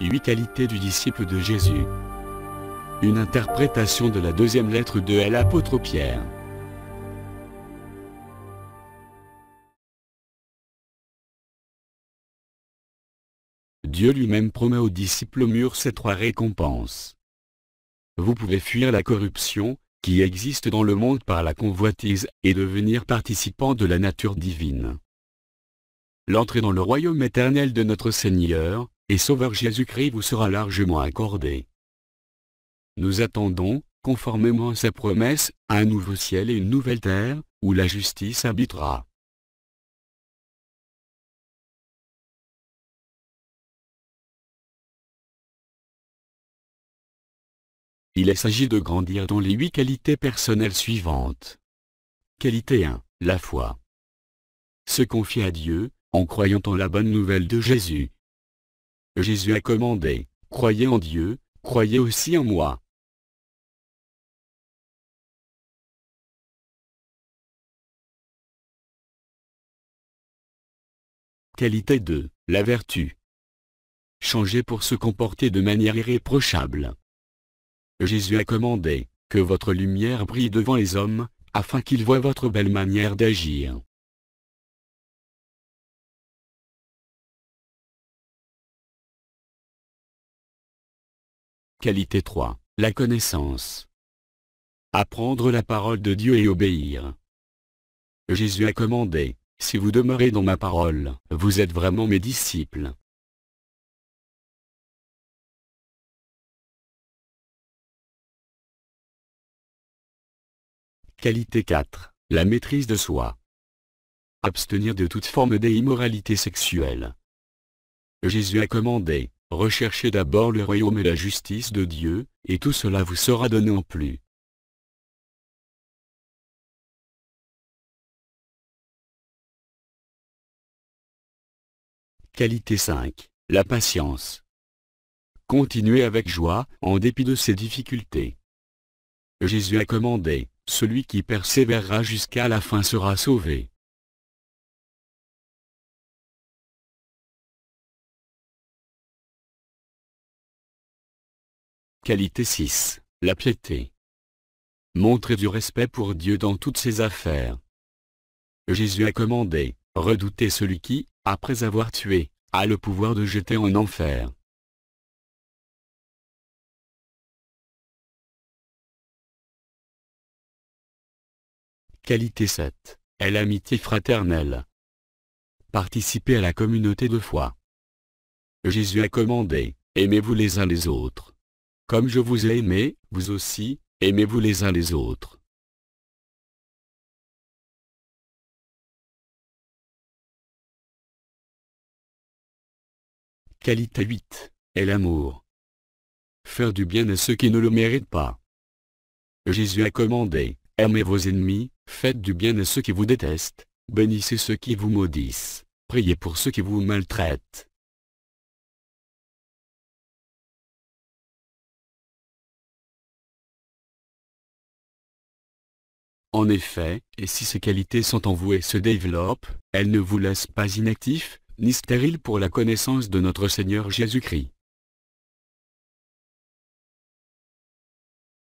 Huit qualités du disciple de Jésus. Une interprétation de la deuxième lettre de l'apôtre Pierre. Dieu lui-même promet aux disciples mûrs ces trois récompenses. Vous pouvez fuir la corruption, qui existe dans le monde par la convoitise, et devenir participant de la nature divine. L'entrée dans le royaume éternel de notre Seigneur, et Sauveur Jésus-Christ vous sera largement accordé. Nous attendons, conformément à sa promesse, un nouveau ciel et une nouvelle terre, où la justice habitera. Il s'agit de grandir dans les huit qualités personnelles suivantes. Qualité 1. La foi. Se confier à Dieu, en croyant en la bonne nouvelle de Jésus. Jésus a commandé, croyez en Dieu, croyez aussi en moi. Qualité 2. La vertu. Changez pour se comporter de manière irréprochable. Jésus a commandé, que votre lumière brille devant les hommes, afin qu'ils voient votre belle manière d'agir. Qualité 3. La connaissance. Apprendre la parole de Dieu et obéir. Jésus a commandé, Si vous demeurez dans ma parole, vous êtes vraiment mes disciples. Qualité 4. La maîtrise de soi. Abstenir de toute forme d'immoralité sexuelle. Jésus a commandé, Recherchez d'abord le royaume et la justice de Dieu, et tout cela vous sera donné en plus. Qualité 5. La patience. Continuez avec joie, en dépit de ces difficultés. Jésus a commandé, celui qui persévérera jusqu'à la fin sera sauvé. Qualité 6. La piété. Montrez du respect pour Dieu dans toutes ses affaires. Jésus a commandé, redoutez celui qui, après avoir tué, a le pouvoir de jeter en enfer. Qualité 7. Est l'amitié fraternelle. Participer à la communauté de foi. Jésus a commandé, aimez-vous les uns les autres. Comme je vous ai aimé, vous aussi, aimez-vous les uns les autres. Qualité 8. Est l'amour. Faire du bien à ceux qui ne le méritent pas. Jésus a commandé, aimez vos ennemis, faites du bien à ceux qui vous détestent, bénissez ceux qui vous maudissent, priez pour ceux qui vous maltraitent. En effet, et si ces qualités sont en vous et se développent, elles ne vous laissent pas inactifs, ni stériles pour la connaissance de notre Seigneur Jésus-Christ.